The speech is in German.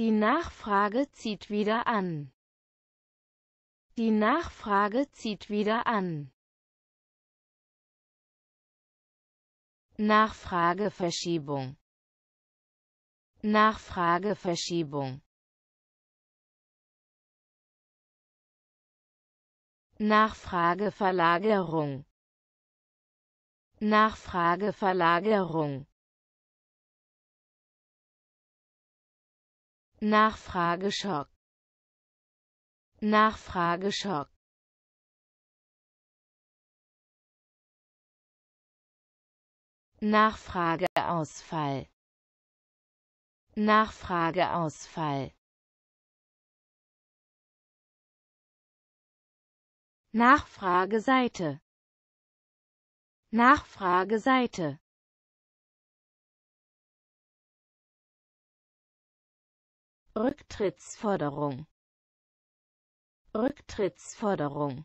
Die Nachfrage zieht wieder an. Die Nachfrage zieht wieder an. Nachfrageverschiebung. Nachfrageverschiebung. Nachfrageverlagerung. Nachfrageverlagerung. Nachfrageschock. Nachfrageschock. Nachfrageausfall. Nachfrageausfall. Nachfrageseite. Nachfrageseite. Rücktrittsforderung Rücktrittsforderung